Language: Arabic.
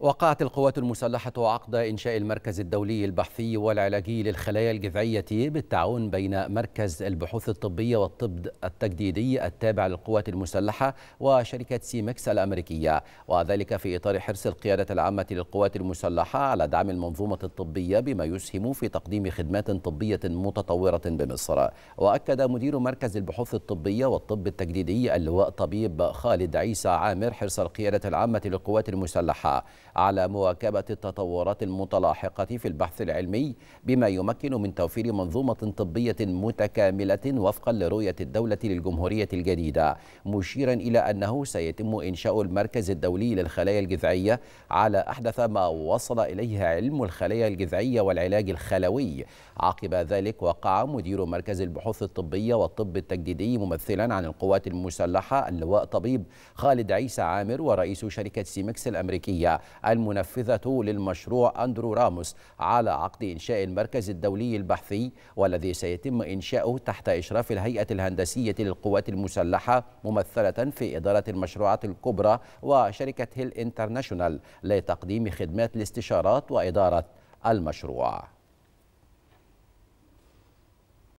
وقعت القوات المسلحة عقد إنشاء المركز الدولي البحثي والعلاجي للخلايا الجذعية بالتعاون بين مركز البحوث الطبية والطب التجديدي التابع للقوات المسلحة وشركة سيمكس الأمريكية وذلك في إطار حرص القيادة العامة للقوات المسلحة على دعم المنظومة الطبية بما يسهم في تقديم خدمات طبية متطورة بمصر وأكد مدير مركز البحوث الطبية والطب التجديدي اللواء طبيب خالد عيسى عامر حرص القيادة العامة للقوات المسلحة على مواكبة التطورات المتلاحقة في البحث العلمي بما يمكن من توفير منظومة طبية متكاملة وفقا لرؤية الدولة للجمهورية الجديدة مشيرا إلى أنه سيتم إنشاء المركز الدولي للخلايا الجذعية على أحدث ما وصل إليه علم الخلايا الجذعية والعلاج الخلوي عقب ذلك وقع مدير مركز البحوث الطبية والطب التجديدي ممثلا عن القوات المسلحة اللواء طبيب خالد عيسى عامر ورئيس شركة سيمكس الأمريكية المنفذة للمشروع أندرو راموس على عقد إنشاء المركز الدولي البحثي والذي سيتم إنشاؤه تحت إشراف الهيئة الهندسية للقوات المسلحة ممثلة في إدارة المشروعات الكبرى وشركة هيل انترناشونال لتقديم خدمات الاستشارات وإدارة المشروع